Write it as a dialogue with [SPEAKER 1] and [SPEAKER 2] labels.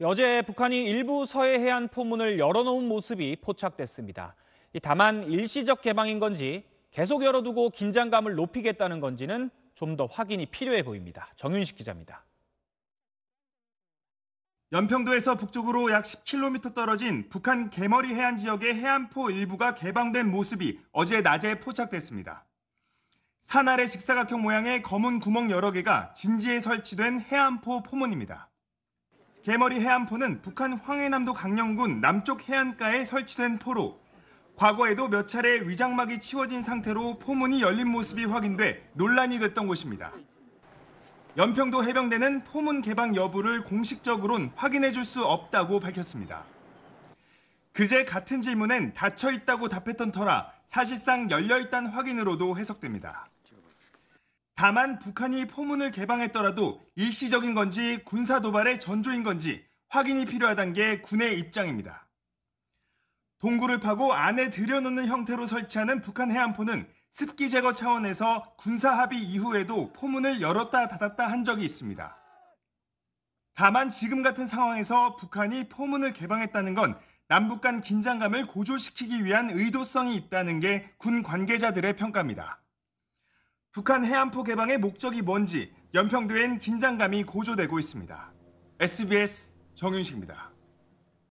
[SPEAKER 1] 여제 북한이 일부 서해 해안 포문을 열어놓은 모습이 포착됐습니다. 다만 일시적 개방인 건지 계속 열어두고 긴장감을 높이겠다는 건지는 좀 더 확인이 필요해 보입니다. 정윤식 기자입니다.
[SPEAKER 2] 연평도에서 북쪽으로 약 10km 떨어진 북한 개머리 해안 지역의 해안포 일부가 개방된 모습이 어제 낮에 포착됐습니다. 산 아래 직사각형 모양의 검은 구멍 여러 개가 진지에 설치된 해안포 포문입니다. 개머리 해안포는 북한 황해남도 강령군 남쪽 해안가에 설치된 포로. 과거에도 몇 차례 위장막이 치워진 상태로 포문이 열린 모습이 확인돼 논란이 됐던 곳입니다. 연평도 해병대는 포문 개방 여부를 공식적으론 확인해 줄 수 없다고 밝혔습니다. 그제 같은 질문엔 닫혀 있다고 답했던 터라 사실상 열려 있다는 확인으로도 해석됩니다. 다만 북한이 포문을 개방했더라도 일시적인 건지 군사 도발의 전조인 건지 확인이 필요하단게 군의 입장입니다. 동굴을 파고 안에 들여놓는 형태로 설치하는 북한 해안포는 습기 제거 차원에서 군사 합의 이후에도 포문을 열었다 닫았다 한 적이 있습니다. 다만 지금 같은 상황에서 북한이 포문을 개방했다는 건 남북 간 긴장감을 고조시키기 위한 의도성이 있다는 게 군 관계자들의 평가입니다. 북한 해안포 개방의 목적이 뭔지 연평도엔 긴장감이 고조되고 있습니다. SBS 정윤식입니다.